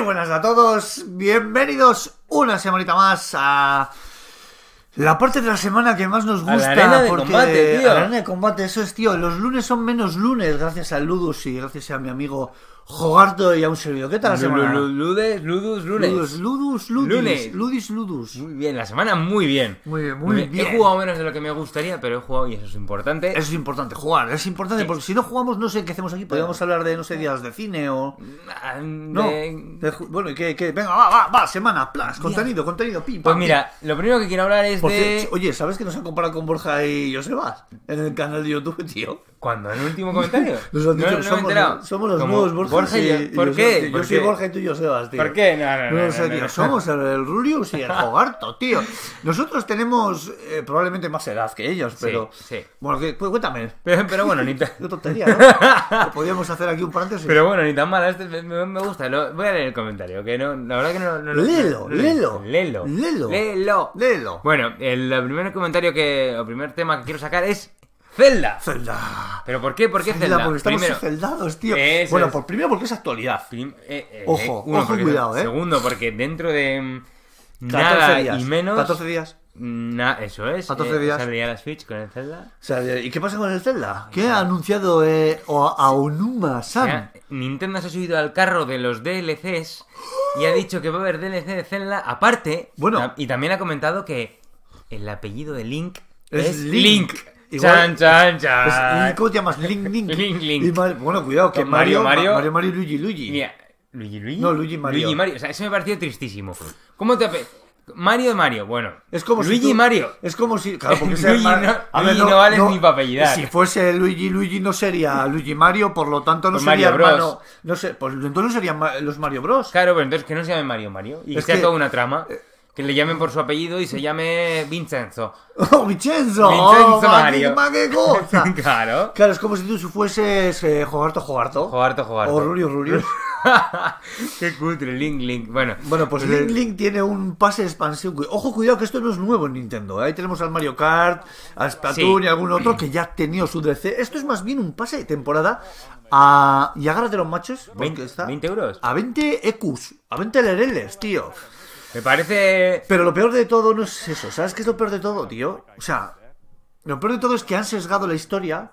buenas a todos, bienvenidos una semanita más a la parte de la semana que más nos gusta. la de combate, tío. A de combate, eso es, tío. Los lunes son menos lunes, gracias a Ludus y gracias a mi amigo todo y a un servidor. ¿Qué tal la semana? Ludes, ludus, lunes. Ludus, ludus, ludis, lunes. Ludis, ludus. Muy bien, la semana muy bien. Muy bien, muy, bien. He jugado menos de lo que me gustaría, pero he jugado y eso es importante. Eso es importante, jugar, es importante, porque si no jugamos, no sé qué hacemos aquí. Podríamos hablar de, no sé, días de cine o. Ah, no. Bueno, ¿y qué, Venga, va, va, va, semana, plus, contenido, contenido, pim, Pues mira, lo primero que quiero hablar es de. oye, ¿sabes que nos han comparado con Borja y Josebas en el canal de YouTube, tío? ¿Cuándo? ¿En el último comentario? nos han no, no somos, somos, los nuevos Borja Borja ¿Por, qué? yo soy Borja y tú y yo Sebas, tío. ¿Por qué? No, no, no, sé, Somos el, Rurius y el Hogarto, tío. Nosotros tenemos eh, probablemente más edad que ellos, pero. Sí, sí. Bueno, pues, cuéntame. Pero, bueno, ni tan. qué tontería, ¿no? Podríamos hacer aquí un paréntesis. Pero bueno, ni tan mala. Este me, gusta. voy a leer el comentario, que no, la verdad que no. lelo, lelo, lelo. Lelo. Lelo. Bueno, el primer comentario que. O primer tema que quiero sacar es Zelda. Zelda. ¿Pero por qué? ¿Por qué Zelda? Zelda? Porque estamos celdados, tío. bueno, por pues primero porque es actualidad. Eh, eh, eh, ojo, cuidado, eh. Segundo, porque dentro de mm, nada días, y menos... 14 días. Mm, eso es. 14 días. ¿Saldría la Switch con el Zelda? ¿Y qué pasa con el Zelda? ¿Qué ha anunciado eh, a Onuma San? Nintendo se ha subido al carro de los DLCs y ha dicho que va a haber DLC de Zelda aparte. Bueno. Y también ha comentado que el apellido de Link es, es Link. Link chan, chan, pues, chan. ¿Cómo te llamas? ling Link. Link, bueno, cuidado, que Mario, Mario, Mario, Mario, Luigi, Luigi. Luigi, Luigi. No, Luigi, Mario. Luigi, Mario. O sea, eso me pareció tristísimo. ¿Cómo te Mario Mario, bueno. Es como Luigi Mario. Es como si. Claro, Luigi, no, Luigi no, vale mi ni papelidad. Si fuese Luigi, Luigi no sería Luigi Mario, por lo tanto no pues sería Mario Bros. no sé, pues entonces no serían los Mario Bros. Claro, pero entonces que no se llame Mario Mario. Y es que sea toda una trama. Eh, que le llamen por su apellido y se llame Vincenzo. ¡Oh, Vincenzo! ¡Vincenzo ¡Oh, Mario! claro. Claro, es como si tú fueses eh, Jogarto Jogarto. Jogarto Jogarto. O Rurio Rurio. qué cutre, Link Link. Bueno, bueno pues Link Link tiene un pase expansión Ojo, cuidado que esto no es nuevo en Nintendo. ¿eh? Ahí tenemos al Mario Kart, al Splatoon y algún otro que ya ha tenido su DC. Esto es más bien un pase de temporada. A... Y agárrate los machos. 20, 20 euros. A 20 EQs. A 20 LRLs, tío. Me parece. Pero lo peor de todo no es eso. ¿Sabes qué es lo peor de todo, tío? O sea, lo peor de todo es que han sesgado la historia.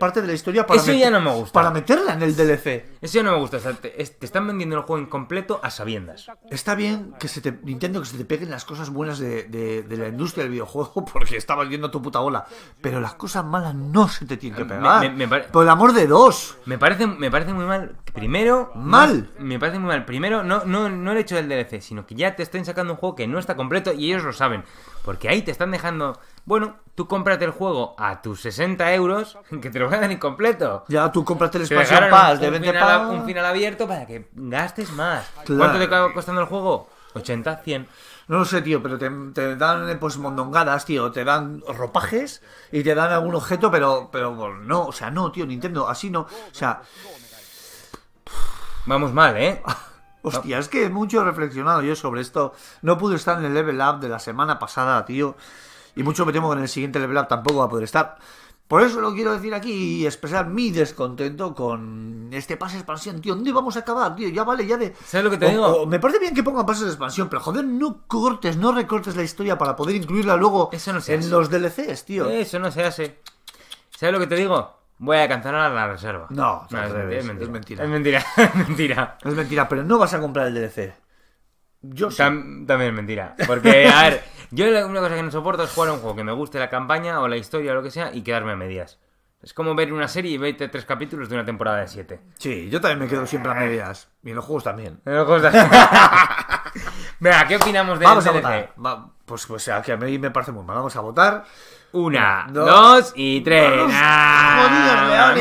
Parte de la historia para, Eso ya no me gusta. para meterla en el DLC. Eso ya no me gusta. te, están vendiendo el juego completo a sabiendas. Está bien que se te, Nintendo que se te peguen las cosas buenas de, la industria del videojuego porque estabas viendo tu puta bola. Pero las cosas malas no se te tienen que pegar. Por el amor de dos. Me parece, me parece muy mal Primero, mal. Me parece muy mal. Primero, no, no, no el hecho del DLC, sino que ya te están sacando un juego que no está completo y ellos lo saben. Porque ahí te están dejando. Bueno, tú cómprate el juego a tus 60 euros, que te lo van a dar incompleto. Ya, tú cómprate el espacio pass Un final abierto para que gastes más. ¿Cuánto te acaba costando el juego? 80, 100. No lo sé, tío, pero te, te, dan pues mondongadas, tío. Te dan ropajes y te dan algún objeto, pero, pero no, o sea, no, tío, Nintendo, así no. O sea, Vamos mal, ¿eh? Hostia, es que mucho he reflexionado yo sobre esto. No pude estar en el level up de la semana pasada, tío. Y mucho me temo que en el siguiente level up tampoco va a poder estar. Por eso lo quiero decir aquí y expresar mi descontento con este pase de expansión, tío. ¿Dónde vamos a acabar, tío? Ya vale, ya de. ¿Sabes lo que te digo? me parece bien que pongan pases de expansión, pero joder, no cortes, no recortes la historia para poder incluirla luego en los DLCs, tío. Eso no se hace. ¿Sabes lo que te digo? Voy a cancelar la reserva. No, es, mentira, es, mentira, es mentira. Es mentira. pero no vas a comprar el DLC. Yo sí. también es mentira. Porque, a ver, yo única cosa que no soporto es jugar un juego que me guste la campaña o la historia o lo que sea y quedarme a medias. Es como ver una serie y 23 capítulos de una temporada de 7 Sí, yo también me quedo siempre a medias. Y en los juegos también. En los juegos Mira, ¿qué opinamos de Vamos a DLC? votar. pues, pues, a mí me parece muy mal. Vamos a votar. Una, dos, y tres. ¡Ah!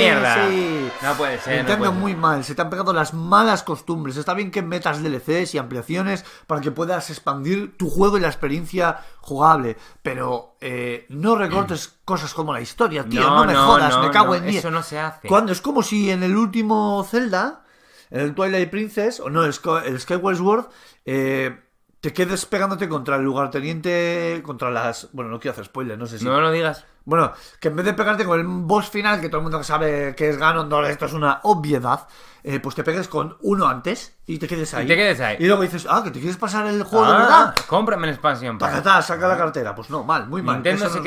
No puede ser. Me entiendo muy mal. Se te han pegado las malas costumbres. Está bien que metas DLCs y ampliaciones para que puedas expandir tu juego y la experiencia jugable. Pero eh, no recortes cosas como la historia, tío. No, me jodas, me cago en 10. Eso no se hace. Cuando es como si en el último Zelda, en el Twilight Princess, o no, el Skyward Sword, eh, te quedes pegándote contra el lugarteniente, contra las... Bueno, no quiero hacer spoiler, no sé si... No, no digas. Bueno, que en vez de pegarte con el boss final, que todo el mundo sabe que es Ganondorf, esto es una obviedad, eh, pues te pegues con uno antes y te quedes ahí. Y te quedes ahí. Y luego dices, ah, que te quieres pasar el juego de ah, verdad. Cómprame la expansión. Para. Tacatá, saca la cartera. Pues no, mal, muy mal. Nintendo se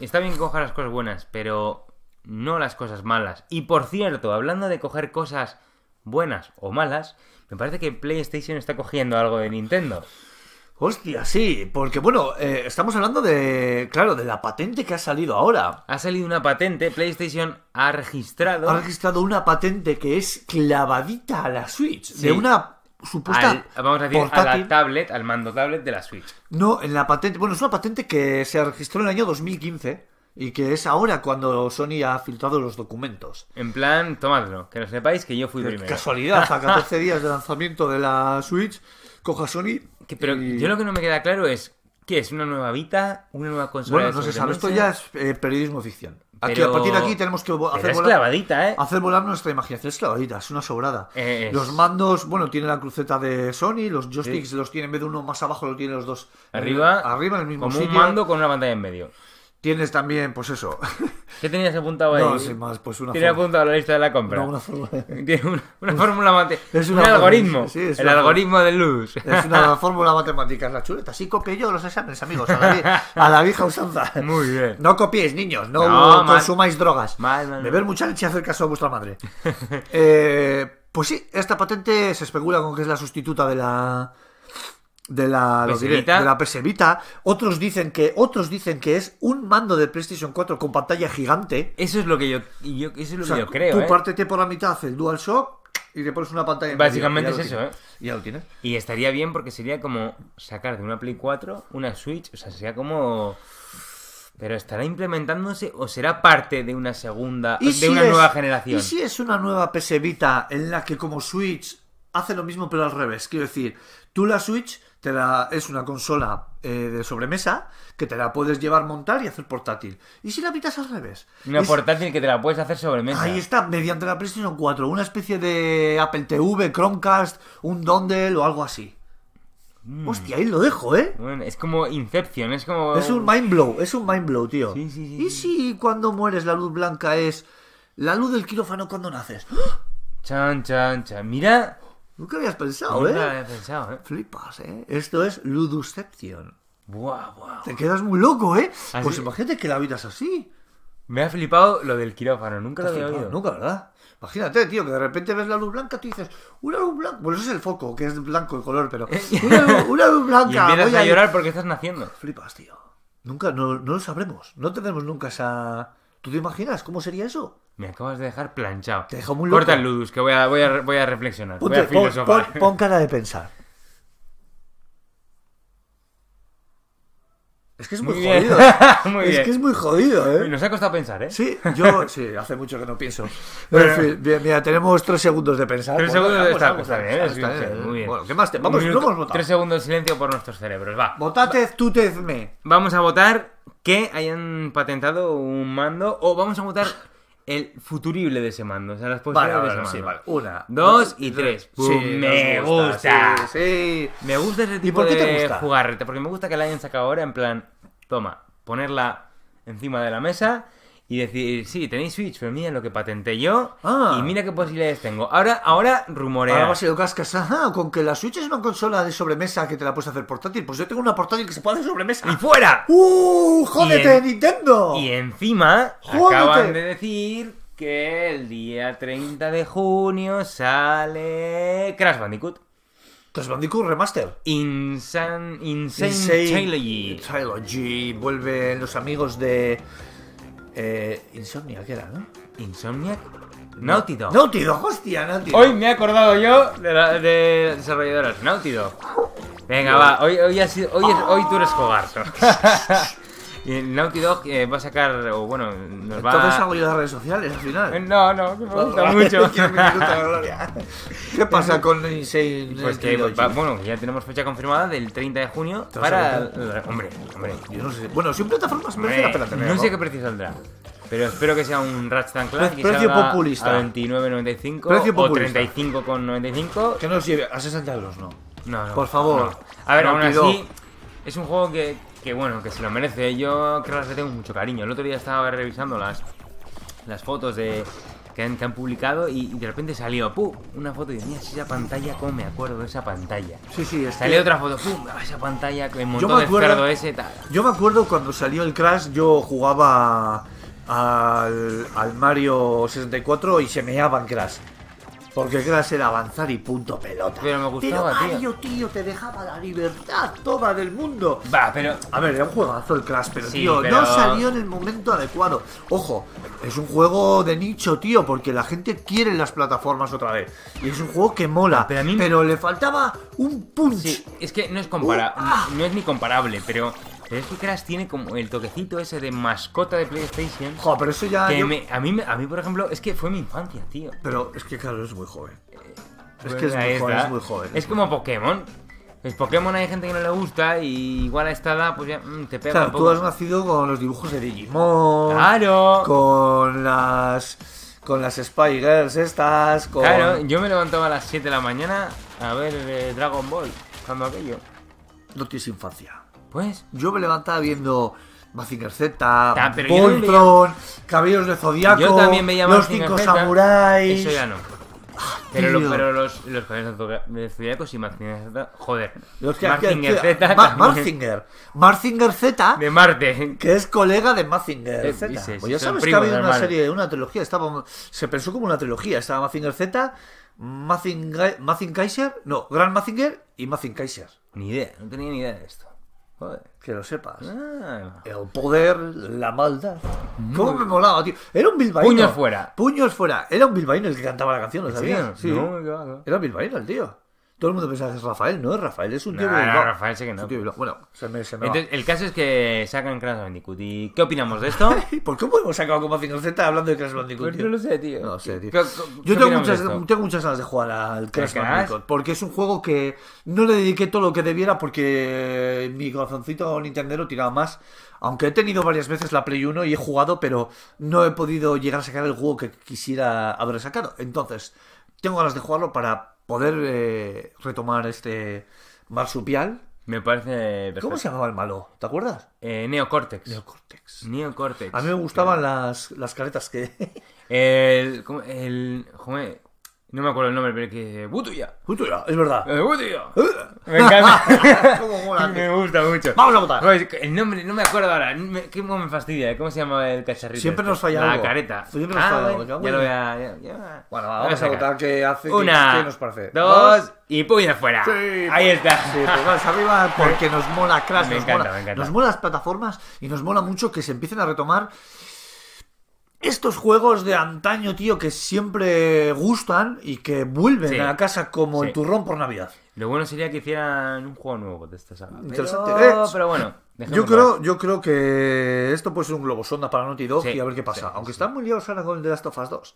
Está bien que las cosas buenas, pero no las cosas malas. Y por cierto, hablando de coger cosas buenas o malas, me parece que PlayStation está cogiendo algo de Nintendo. Hostia, sí, porque bueno, eh, estamos hablando de, claro, de la patente que ha salido ahora. Ha salido una patente, PlayStation ha registrado... Ha registrado una patente que es clavadita a la Switch, de una supuesta... vamos a decir, a la tablet, al mando tablet de la Switch. No, en la patente, bueno, es una patente que se registró en el año 2015. Y que es ahora cuando Sony ha filtrado los documentos. En plan, tomadlo, que no sepáis que yo fui primero. Casualidad, a 14 días de lanzamiento de la Switch, coja Sony. pero yo lo que no me queda claro es: ¿qué es? ¿Una nueva Vita? ¿Una nueva consola? Bueno, no se sabe, esto ya es eh, periodismo ficción. Aquí, a partir de aquí tenemos que hacer volar, ¿eh? hacer volar nuestra imaginación. Es clavadita, es una sobrada. Eh, los mandos, bueno, tiene la cruceta de Sony, los joysticks los tiene en vez de uno más abajo, lo tiene los dos arriba, arriba el mismo como un mando con una pantalla en medio. Tienes también, pues eso. ¿Qué tenías apuntado ahí? No, sin más, pues una Tiene apuntado la lista de la compra. No, una fórmula. Tiene una, fórmula matemática. Es un algoritmo. el algoritmo de luz. Es una fórmula matemática, es la chuleta. Así copié yo los exámenes, amigos. A la, vieja usanza. Muy bien. No copiéis, niños. No, consumáis drogas. Mal, mal, Beber mucha leche y hacer caso a vuestra madre. Eh, pues sí, esta patente se especula con que es la sustituta de la de la, la Otros dicen, que, otros dicen que es un mando de PlayStation 4 con pantalla gigante. Eso es lo que yo, yo creo. Tú ¿eh? pártete por la mitad el DualShock y le pones una pantalla. Básicamente es eso, ¿eh? Ya lo tienes. Y estaría bien porque sería como sacar de una Play 4 una Switch. O sea, sería como. Pero estará implementándose o será parte de una segunda, de una nueva generación. ¿Y si es una nueva PS en la que como Switch hace lo mismo pero al revés? Quiero decir, tú la Switch te es una consola eh, de sobremesa que te la puedes llevar, montar y hacer portátil. ¿Y si la pitas al revés? Una portátil que te la puedes hacer sobremesa. Ahí está, mediante la PlayStation 4, una especie de Apple TV, Chromecast, un Dondel o algo así. Mm. Hostia, ahí lo dejo, ¿eh? es como Inception, es como. Es un mind blow, es un mind blow, tío. ¿Y si cuando mueres la luz blanca es la luz del quirófano cuando naces? Chan, chan, chan. Mira Nunca habías pensado, ¿eh? Nunca había pensado, ¿eh? Flipas, ¿eh? Esto es luduscepción. Buah, buah. Te quedas muy loco, ¿eh? ¿Ah, pues imagínate que la vida es así. Me ha flipado lo del quirófano, nunca lo había oído. Nunca, ¿verdad? Imagínate, tío, que de repente ves la luz blanca y dices, una luz blanca. Bueno, eso es el foco, que es blanco el color, pero. Una, luz, una luz blanca. y empiezas a llorar porque estás naciendo. Flipas, tío. Nunca, no, no lo sabremos. No tenemos nunca esa ¿Tú te imaginas cómo sería eso? Me acabas de dejar planchado. Te dejo muy Corta el ludus, que voy a, voy a, reflexionar. voy a pon cara de pensar. Es que es muy, jodido. es que es muy jodido, ¿eh? Y nos ha costado pensar, ¿eh? Sí, yo sí, hace mucho que no pienso. Pero en fin, bien, mira, tenemos tres segundos de pensar. Tres segundos de está, bien, Muy bien. Bueno, ¿qué más te Vamos, a Tres segundos de silencio por nuestros cerebros, va. Votate, tú tezme. Vamos a votar que hayan patentado un mando o vamos a votar el futurible de ese mando. O sea, las posibilidades de ese mando. Una, dos, y tres. me gusta. sí, Me gusta ese tipo de te Porque me gusta que la hayan sacado ahora en plan. Toma, ponerla encima de la mesa y decir, sí, tenéis Switch, pero mira lo que patenté yo ah. y mira qué posibilidades tengo. Ahora, ahora rumorea. Ahora vas a cascas, con que la Switch es una consola de sobremesa que te la puedes hacer portátil. Pues yo tengo una portátil que se puede hacer sobremesa. ¡Y fuera! ¡Uh! ¡Jódete, Nintendo! Y encima acaban de decir que el día 30 de junio sale Crash Bandicoot. Crash Bandicoot Remaster. Insan, insane, insane Trilogy. Trilogy. Vuelven los amigos de. Eh, ¿Qué era, ¿no? Insomnia Nautido hostia, Nautido! Hoy me he acordado yo de, Desarrolladoras de desarrolladores. Venga, va. Hoy, hoy, hoy, hoy tú eres jugar. Y Naughty Dog eh, va a sacar, o bueno, nos va a... eso hago yo las redes sociales al final. Eh, no, no, que me gusta mucho. ¿Qué pasa con Insane? Pues que, bueno, ya tenemos fecha confirmada del 30 de junio para. Hombre, hombre. Yo no sé. Bueno, sin plataformas merece la pena tener. no sé qué precio saldrá. Pero espero que sea un Ratchet Clank que Precio populista. a 29.95 Precio o 35.95 Que no nos lleve a 60 euros, no. No, no. Por favor. A ver, aún así, es un juego que que bueno, que se lo merece. Yo creo que le tengo mucho cariño. El otro día estaba revisando las, las fotos de, que, han, publicado y, de repente salió ¡pum! una foto y mira esa pantalla, cómo me acuerdo de esa pantalla. Sí, sí, Salió otra foto, ¡pum! Ah, esa pantalla que me acuerdo, ese tal. Yo me acuerdo cuando salió el Crash, yo jugaba al, al Mario 64 y se me en Crash. Porque Crash el avanzar y punto pelota. Pero me gustaba, pero Mario, tío. te dejaba la libertad toda del mundo. Va, pero. A ver, era un juegazo el Crash, pero tío, no salió en el momento adecuado. Ojo, es un juego de nicho, tío, porque la gente quiere las plataformas otra vez. Y es un juego que mola. Pero, a mí... pero le faltaba un punch. Sí, es que no es comparable uh, ah. no es ni comparable, pero pero es que Crash tiene como el toquecito ese de mascota de PlayStation. Joder, pero eso ya. a, mí, a mí, por ejemplo, es que fue mi infancia, tío. Pero es que, claro, es muy joven. Eh, es que es muy, joven, es muy joven. Es, como Pokémon. Es Pokémon hay gente que no le gusta y igual a esta edad pues ya mm, te pega. Claro, un poco. tú has nacido con los dibujos de Digimon. Claro. Con las con las Spy Girls estas, con... Claro, yo me levantaba a las 7 de la mañana a ver eh, Dragon Ball, cuando aquello. No tienes infancia. Pues. Yo me levantaba viendo Mazinger Z, Poltron Cabellos de Zodíaco Yo también me Los Cinco Samuráis. Eso ya no. Ah, pero, los, los de Zodíaco- y Mazinger Z. Joder. Los Mazinger Z. Z, De Marte. que es colega de Mazinger eh, Z. Pues ya sabes que ha habido una serie, una trilogía. Estaba, se pensó como una trilogía. Estaba Mazinger Z, Mazinger, Mazinger Kaiser, no, Gran Mazinger y Mazinger Kaiser. Ni idea, no tenía ni idea de esto. Que lo sepas. Ah. El poder, la maldad. Mm. ¿Cómo me molaba, tío? Era un bilbaíno. Puños fuera. Puños fuera. Era un bilbaíno el que cantaba la canción, ¿lo sabías? Sí. Era un bilbaíno el tío todo el mundo pensaba es Rafael, ¿no? Rafael es un tío no, Rafael sí que no. Bueno, se me, el caso es que sacan Crash Bandicoot. ¿Y qué opinamos de esto? ¿Por qué hemos sacado como 5Z hablando de Crash Bandicoot? Pues no lo sé, tío. No sé, tío. Yo tengo, muchas, tengo muchas, ganas de jugar al Crash Bandicoot. Porque es un juego que no le dediqué todo lo que debiera porque mi corazoncito Nintendo tiraba más. Aunque he tenido varias veces la Play 1 y he jugado, pero no he podido llegar a sacar el juego que quisiera haber sacado. Entonces, tengo ganas de jugarlo para poder eh, retomar este marsupial. Me parece. ¿Cómo se llamaba el malo? ¿Te acuerdas? Eh, Neocortex. Neocortex. Neocortex. A mí me gustaban las, las caretas que. el. el joder, no me acuerdo el nombre, pero es que. ¡Butuya! ¡Butuya! Es verdad. ¡Butuya! Eh. Me encanta. me gusta mucho. ¡Vamos a votar! el nombre, no me acuerdo ahora. Me, me fastidia? ¿eh? ¿Cómo se llama el cacharrito? Siempre este? nos falla La careta. Siempre nos ah, falla Ya lo voy a. Bueno, vamos a, votar que hace. Una. nos parece? Dos. y puño fuera. Sí, Ahí pues, está. Sí, pues arriba porque nos mola Crash. Me encanta, me encanta. Nos mola las plataformas y nos mola mucho que se empiecen a retomar estos juegos de antaño, tío, que siempre gustan y que vuelven a casa como el turrón por Navidad. Lo bueno sería que hicieran un juego nuevo de esta saga. Pero, eh, bueno. Yo creo, yo creo que esto puede ser un globo sonda para Naughty Dog y a ver qué pasa. Aunque están muy liados ahora con el The Last of Us 2.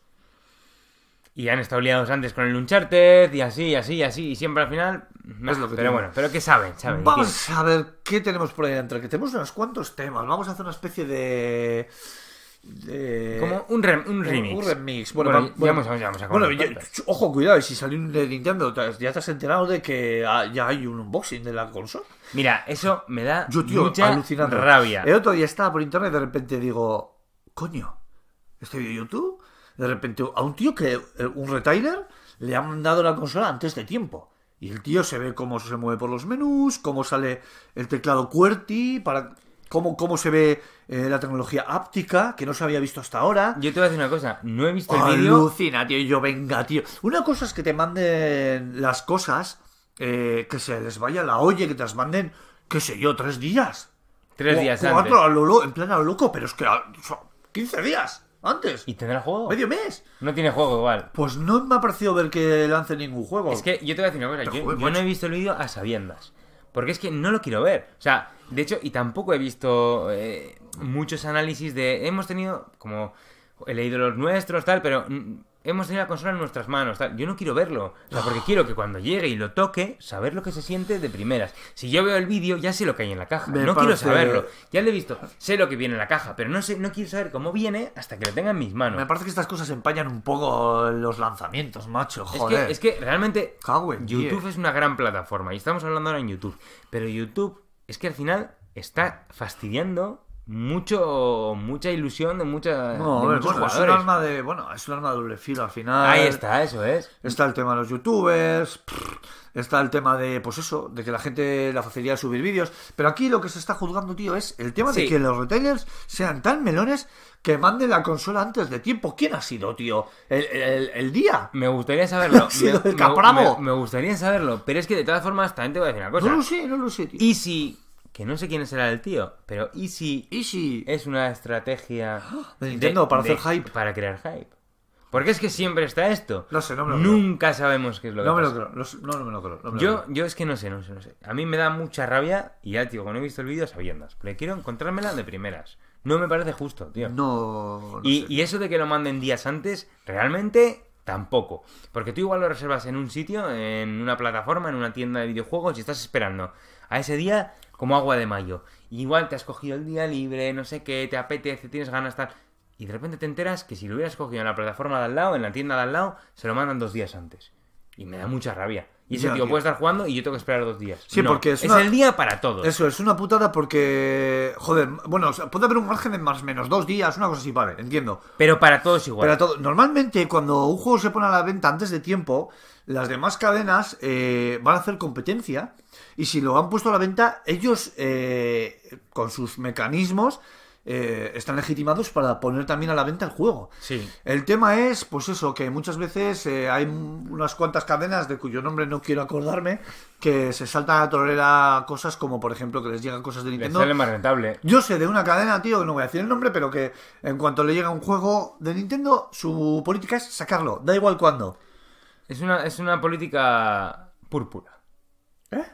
Y han estado liados antes con el Uncharted y así, así, y así. Y siempre al final. es lo que pero bueno, pero que saben? saben Vamos a ver qué tenemos por ahí dentro. Que tenemos unos cuantos temas. Vamos a hacer una especie de como un, remix. Bueno, vamos, bueno ojo, cuidado, si salió un de Nintendo, ya te has enterado de que ya hay un unboxing de la consola. Mira, eso me da mucha rabia. El otro día estaba por internet y de repente digo, coño, este vídeo YouTube, de repente a un tío que, eh, un retailer, le han mandado la consola antes de tiempo. Y el tío se ve cómo se mueve por los menús, cómo sale el teclado QWERTY para cómo, se ve eh, la tecnología áptica, que no se había visto hasta ahora. Yo te voy a decir una cosa, no he visto el vídeo. Alucina, tío, yo venga, tío. Una cosa es que te manden las cosas, eh, que se les vaya la oye, que te las manden, qué sé yo, tres días. Tres días cuatro, en plan a lo loco, pero es que ah, sea, 15 días antes. ¿Y tendrá juego? ¿Medio mes? No tiene juego igual. Pues no me ha parecido ver que lance ningún juego. Es que yo te voy a decir una cosa, yo no he visto el vídeo a sabiendas. Porque es que no lo quiero ver. O sea, de hecho, y tampoco he visto eh, muchos análisis de. Hemos tenido como. He leído los nuestros, tal, pero hemos tenido la consola en nuestras manos. Yo no quiero verlo. porque ah. quiero que cuando llegue y lo toque, saber lo que se siente de primeras. Si yo veo el vídeo, ya sé lo que hay en la caja. no quiero saberlo. Ya lo he visto. Sé lo que viene en la caja, pero no sé, no quiero saber cómo viene hasta que lo tenga en mis manos. Me parece que estas cosas empañan un poco los lanzamientos, macho. Joder. Es que, realmente YouTube es una gran plataforma. Y estamos hablando ahora en YouTube. Pero YouTube es que al final está fastidiando mucho mucha ilusión de mucha es un arma de bueno es un arma de doble filo al final ahí está eso es está el tema de los youtubers está el tema de pues eso de que la gente la facilidad de subir vídeos pero aquí lo que se está juzgando tío es el tema de que los retailers sean tan melones que mande la consola antes de tiempo quién ha sido tío el, día me gustaría saberlo me, el gustaría saberlo pero es que de todas formas también te voy a decir una cosa no lo sé no lo sé tío y si que no sé quién será el tío, pero Easy, Easy. es una estrategia de Nintendo para hacer hype. Para crear hype. Porque es que siempre está esto. No sé, no me lo creo. Nunca sabemos qué es lo que me No, me lo creo. No me yo, lo creo. yo es que no sé, no sé, no sé. A mí me da mucha rabia y ya, tío, cuando he visto el vídeo sabiendo. Pero quiero encontrármela de primeras. No me parece justo, tío. No. y eso de que lo manden días antes, realmente tampoco. Porque tú igual lo reservas en un sitio, en una plataforma, en una tienda de videojuegos y estás esperando a ese día como agua de mayo. Igual te has cogido el día libre, no sé qué, te apetece, tienes ganas, tal. Y de repente te enteras que si lo hubieras cogido en la plataforma de al lado, en la tienda de al lado, se lo mandan dos días antes. Y me da mucha rabia. Y ese tío puede estar jugando y yo tengo que esperar dos días. Sí, porque es, el día para todos. Eso, es una putada porque. Joder, bueno, puede haber un margen de más o menos dos días, una cosa así, vale, entiendo. Pero para todos igual. Normalmente, cuando un juego se pone a la venta antes de tiempo, las demás cadenas eh, van a hacer competencia. Y si lo han puesto a la venta, ellos, eh, con sus mecanismos, eh, están legitimados para poner también a la venta el juego. Sí. El tema es, pues eso, que muchas veces eh, hay unas cuantas cadenas de cuyo nombre no quiero acordarme que se saltan a tolerar cosas como, por ejemplo, que les llegan cosas de Nintendo. más rentable. Yo sé de una cadena, tío, que no voy a decir el nombre, pero que en cuanto le llega un juego de Nintendo, su política es sacarlo, da igual cuándo. Es una, es una política púrpura. ¿Eh?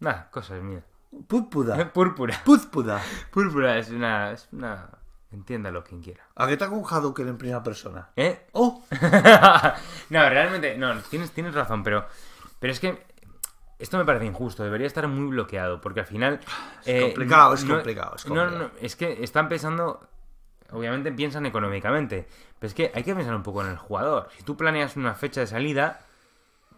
Nah, cosas mías. Púrpura. Púrpura. Púrpura. Púrpura es una, es una. Entiéndalo quien quiera. ¿A qué te ha que que en primera persona? ¿Eh? ¡Oh! no, realmente. No, tienes, tienes razón, pero. Pero es que. Esto me parece injusto, debería estar muy bloqueado, porque al final. Es eh, complicado, es complicado, es complicado. No, no, es que están pensando. Obviamente piensan económicamente, pero es que hay que pensar un poco en el jugador. Si tú planeas una fecha de salida,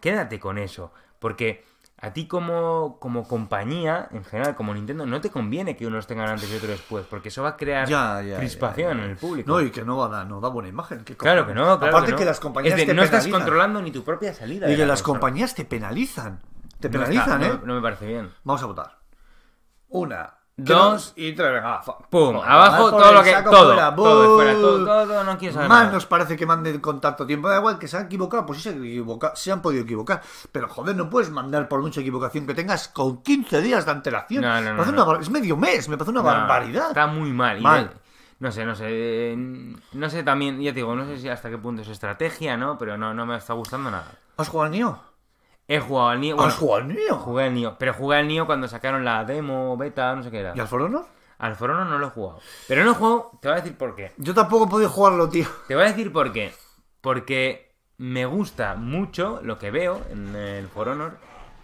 quédate con eso, porque a ti como, como compañía, en general, como Nintendo, no te conviene que unos tengan antes y otros después, porque eso va a crear crispación en el público. No, y que no da, buena imagen. claro que no, Aparte que, las compañías es no estás controlando ni tu propia salida. Y que las compañías te penalizan. Te penalizan, ¿eh? no me parece bien. Vamos a votar. Una, dos y tres, pum, abajo todo lo que todo, no quiero saber más nos parece que manden contacto tanto tiempo, da igual que se han equivocado, pues sí se, equivoca, se han podido equivocar, pero joder, no puedes mandar por mucha equivocación que tengas con 15 días de antelación, es medio mes, me parece una barbaridad. Está muy mal, mal. no sé, no sé. Eh, no sé también, ya te digo, no sé si hasta qué punto es estrategia, ¿no? Pero no, no me está gustando nada. ¿Has jugado al niño He jugado al Nioh. ¿Has jugado al Nioh? Jugué al Nioh. Pero jugué al Nioh cuando sacaron la demo, beta, no sé qué era. ¿Y al For Honor? Al For Honor no lo he jugado. Pero no juego. he jugado, te voy a decir por qué. Yo tampoco he podido jugarlo, tío. Te voy a decir por qué. Porque me gusta mucho lo que veo en el For Honor,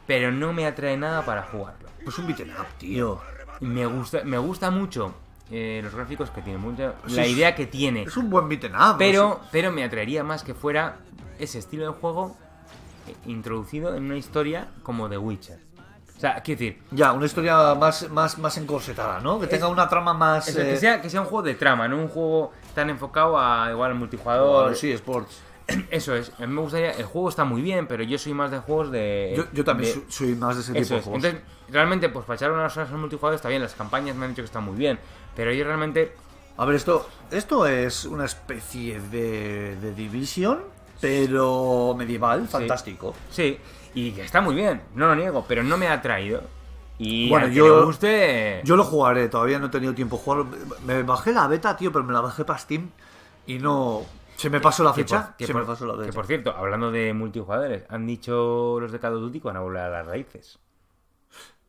pero no me atrae nada para jugarlo. Es pues un beat'em up, tío. Me gusta, me gusta mucho eh, los gráficos que tiene, pues la idea que tiene. Es un buen beat'em up. Pero, pero me atraería más que fuera ese estilo de juego introducido en una historia como The Witcher. O sea, quiero decir. Ya, una historia más, más, más encorsetada, ¿no? Que tenga una trama más. Eh, que, sea, un juego de trama, no un juego tan enfocado a igual al multijugador. sí, Sports. Eso es, a mí me gustaría. El juego está muy bien, pero yo soy más de juegos de. Yo, también soy más de ese tipo de juegos. Entonces, realmente, pues para echar unas horas al multijugador está bien, las campañas me han dicho que están muy bien, pero yo realmente. A ver, esto, esto es una especie de, de Division pero medieval, fantástico. Sí, y que está muy bien, no lo niego, pero no me ha atraído. Y bueno, yo, yo lo jugaré, todavía no he tenido tiempo de jugarlo. Me bajé la beta, tío, pero me la bajé para Steam y no... Se me pasó la fecha. Que, por, me pasó la por cierto, hablando de multijugadores, han dicho los de Call of Duty que van a volver a las raíces.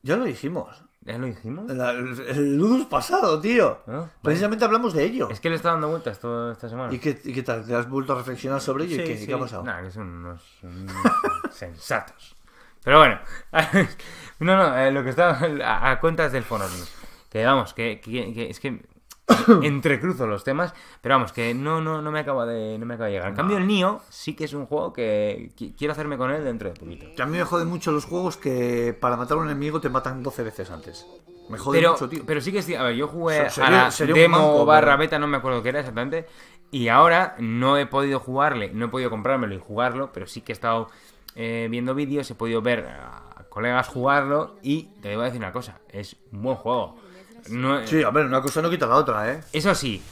Ya lo dijimos. ¿Ya lo dijimos? el lunes pasado, tío. Ah, Precisamente hablamos de ello. Es que le está dando vueltas toda esta semana. ¿Y qué, qué tal? ¿Te has vuelto a reflexionar sobre ello? ¿Y qué, qué, ha pasado? Nada, que son unos, sensatos. Pero bueno, no, no, eh, lo que está... a, cuentas del foro. Que vamos, que es que entrecruzo los temas, pero vamos, que no, no, no me acaba de, no me acaba de llegar. En cambio, el Nio sí que es un juego que quiero hacerme con él dentro de poquito. Que a mí me joden mucho los juegos que para matar a un enemigo te matan 12 veces antes. Me jode Pero, mucho, tío. pero sí que es a ver, yo jugué a demo barra beta, no me acuerdo qué era exactamente, y ahora no he podido jugarle, no he podido comprármelo y jugarlo, pero sí que he estado eh, viendo vídeos, he podido ver a colegas jugarlo y te voy a decir una cosa, es un buen juego. Sí, a eh, ver, una cosa no quita la otra, ¿eh? Eso sí.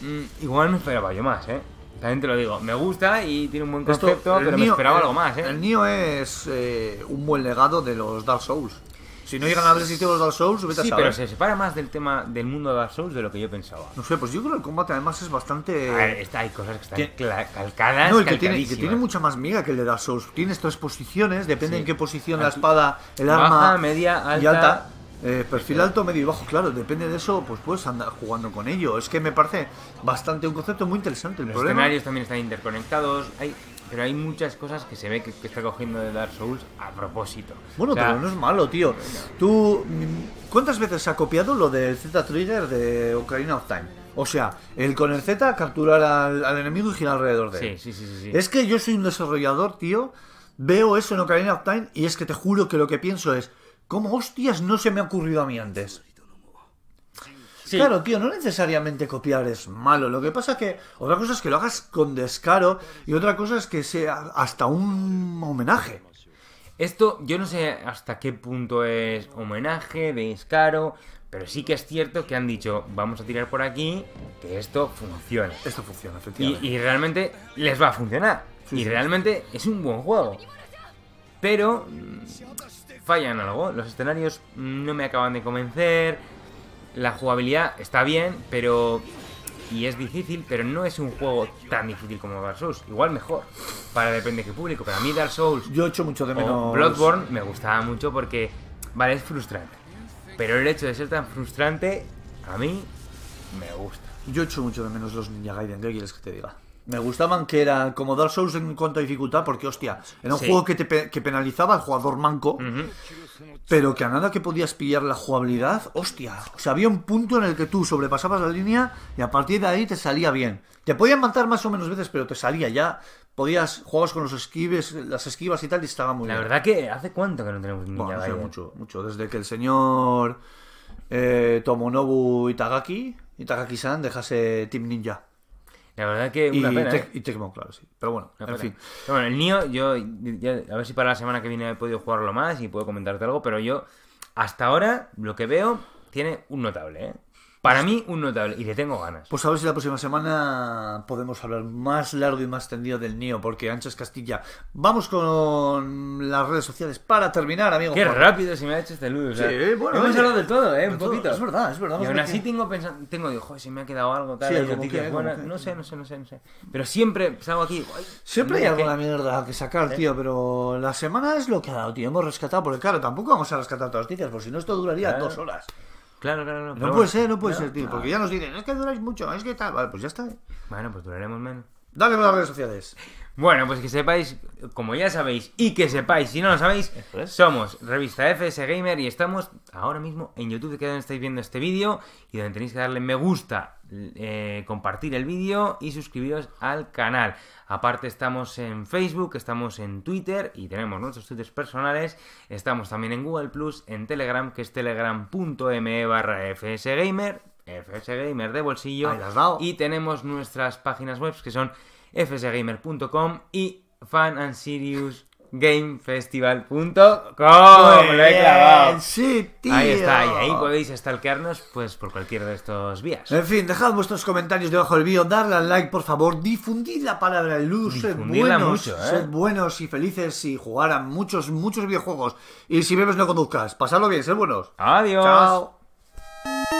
Mm, igual me esperaba yo más, ¿eh? También te lo digo. Me gusta y tiene un buen concepto, pero me esperaba algo más, ¿eh? El Nio es eh, un buen legado de los Dark Souls. Si no llegan a haber existido los Dark Souls, sí, pero se separa más del tema del mundo de Dark Souls de lo que yo pensaba. No sé, pues yo creo que el combate además es bastante. hay cosas que están calcadas. que tiene, y que tiene mucha más miga que el de Dark Souls. Tienes tres posiciones, depende en qué posición ah, la espada, el arma. media, alta. Y alta eh, perfil alto, medio y bajo, claro, depende de eso, pues puedes andar jugando con ello. Es que me parece bastante un concepto muy interesante. El Los escenarios también están interconectados, hay, pero hay muchas cosas que se ve que, está cogiendo de Dark Souls a propósito. Bueno, pero no es malo, tío. Tú, ¿cuántas veces ha copiado lo del Z-Trigger de Ocarina of Time? O sea, el con el Z capturar al, enemigo y girar alrededor de él. Sí, sí, sí, sí. Es que yo soy un desarrollador, tío. Veo eso en Ocarina of Time y es que te juro que lo que pienso es ¿Cómo hostias no se me ha ocurrido a mí antes? Claro, tío, no necesariamente copiar es malo. Lo que pasa que otra cosa es que lo hagas con descaro y otra cosa es que sea hasta un homenaje. Esto yo no sé hasta qué punto es homenaje, descaro, pero sí que es cierto que han dicho, vamos a tirar por aquí, que esto funciona. Esto funciona, efectivamente. Y, realmente les va a funcionar. y realmente es un buen juego. Pero fallan algo. Los escenarios no me acaban de convencer. La jugabilidad está bien, pero... Y es difícil, pero no es un juego tan difícil como Dark Souls. Igual mejor. Para depende de qué público. Para mí Dark Souls... Yo echo mucho de menos... Bloodborne me gustaba mucho porque... Vale, es frustrante. Pero el hecho de ser tan frustrante... A mí... Me gusta. Yo echo mucho de menos los Ninja Gaiden. que quieres que te diga? Me gustaban que era como Dark Souls en cuanto a dificultad, porque hostia, era un juego que te que penalizaba al jugador manco, pero que a nada que podías pillar la jugabilidad, hostia. O sea, había un punto en el que tú sobrepasabas la línea y a partir de ahí te salía bien. Te podían matar más o menos veces, pero te salía ya. Podías, jugar con los esquives, las esquivas y tal, y estaba muy bien. La verdad que hace cuánto que no tenemos ni bueno, mucho, mucho. Desde que el señor eh, Tomonobu Itagaki, Itagaki-san, dejase Team Ninja. La verdad que una y, pena, ¿eh? y claro, sí. Pero bueno, en fin. Pero bueno, el Nio, yo. a ver si para la semana que viene he podido jugarlo más y puedo comentarte algo, pero yo. Hasta ahora, lo que veo, tiene un notable, ¿eh? Para pues mí, un notable, y le tengo ganas. Pues a ver si la próxima semana podemos hablar más largo y más tendido del NEO, porque Anchas Castilla. Vamos con las redes sociales para terminar, amigo. Qué rápido se me ha hecho este luz. o Hemos hablado de todo, ¿eh? un poquito. Es verdad, es verdad. Y aún así tengo pensando, tengo, digo, joder, si me ha quedado algo, tal. como No sé, no sé, no sé, no sé. Pero siempre salgo aquí. siempre hay alguna mierda que sacar, tío, pero la semana es lo que ha dado, tío. Hemos rescatado, porque claro, tampoco vamos a rescatar todas las noticias, porque si no, esto duraría dos horas. Claro, claro, no. No puede ser, no puede ser, tío. Porque ya nos dicen, es que duráis mucho, es que tal. Vale, pues ya está. Bueno, pues duraremos menos. Dale a las redes sociales. Bueno, pues que sepáis, como ya sabéis, y que sepáis, si no lo sabéis, somos Revista FS Gamer y estamos ahora mismo en YouTube, que es donde estáis viendo este vídeo y donde tenéis que darle me gusta, eh, compartir el vídeo y suscribiros al canal. Aparte estamos en Facebook, estamos en Twitter y tenemos nuestros tweets personales. Estamos también en Google Plus, en Telegram, que es telegram.me barra FS Gamer, FS Gamer de bolsillo. Y tenemos nuestras páginas web que son fsgamer.com y Fan lo he ahí está ahí podéis stalkearnos pues por cualquiera de estos vías en fin dejad vuestros comentarios debajo del vídeo darle al like por favor difundid la palabra luz sed buenos ¿eh? sed buenos y felices y jugar a muchos muchos videojuegos y si vemos no conduzcas pasadlo bien sed buenos adiós Chao.